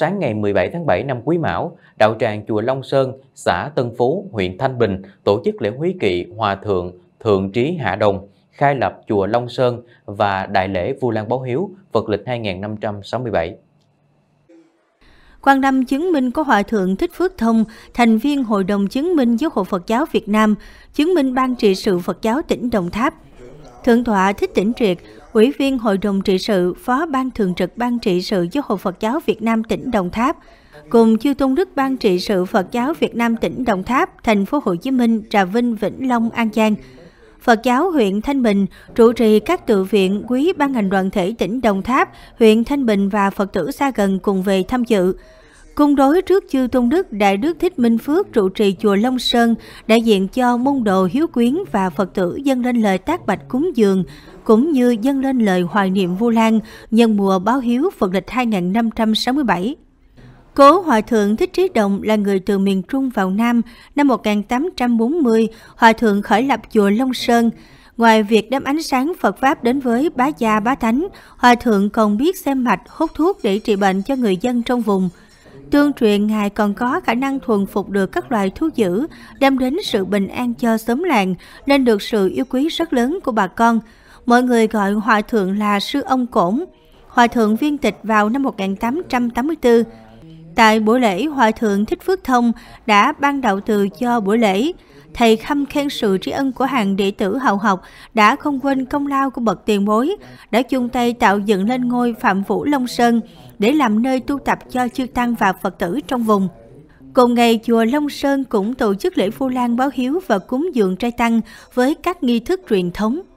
Sáng ngày 17 tháng 7 năm Quý Mão, đạo tràng chùa Long Sơn, xã Tân Phú, huyện Thanh Bình tổ chức lễ húy kỵ Hòa thượng Thượng Trí Hạ Đồng, khai lập chùa Long Sơn và đại lễ Vu Lan Báo Hiếu, Phật lịch 2567. Quan năm chứng minh có Hòa Thượng Thích Phước Thông, thành viên Hội đồng chứng minh Giáo hội Phật giáo Việt Nam, chứng minh Ban trị sự Phật giáo tỉnh Đồng Tháp, Thượng tọa Thích Tĩnh Triệt, Ủy viên Hội đồng trị sự, Phó Ban Thường trực Ban trị sự Giáo hội Phật giáo Việt Nam tỉnh Đồng Tháp, cùng Chư Tôn Đức Ban trị sự Phật giáo Việt Nam tỉnh Đồng Tháp, thành phố Hồ Chí Minh, Trà Vinh, Vĩnh Long, An Giang, Phật giáo huyện Thanh Bình trụ trì các tự viện quý ban ngành đoàn thể tỉnh Đồng Tháp, huyện Thanh Bình và Phật tử xa gần cùng về tham dự. Cung đối trước chư Tôn Đức, Đại Đức Thích Minh Phước trụ trì chùa Long Sơn, đại diện cho môn đồ hiếu quyến và Phật tử dâng lên lời tác bạch cúng dường, cũng như dâng lên lời hoài niệm Vu Lan nhân mùa báo hiếu Phật lịch 2567. Cố Hòa Thượng Thích Trí động là người từ miền Trung vào Nam. Năm 1840, Hòa Thượng khởi lập chùa Long Sơn. Ngoài việc đem ánh sáng Phật Pháp đến với bá gia bá thánh Hòa Thượng còn biết xem mạch, hút thuốc để trị bệnh cho người dân trong vùng – Tương truyền Ngài còn có khả năng thuần phục được các loài thú dữ, đem đến sự bình an cho xóm làng, nên được sự yêu quý rất lớn của bà con. Mọi người gọi Hòa Thượng là Sư Ông Cổn. Hòa Thượng viên tịch vào năm 1884. Tại buổi lễ, Hòa Thượng Thích Phước Thông đã ban đạo từ cho buổi lễ. Thầy khâm khen sự tri ân của hàng đệ tử hậu học đã không quên công lao của bậc tiền bối, đã chung tay tạo dựng lên ngôi Phạm Vũ Long Sơn để làm nơi tu tập cho chư tăng và Phật tử trong vùng. Cùng ngày, chùa Long Sơn cũng tổ chức lễ Phu Lan báo hiếu và cúng dường trai tăng với các nghi thức truyền thống.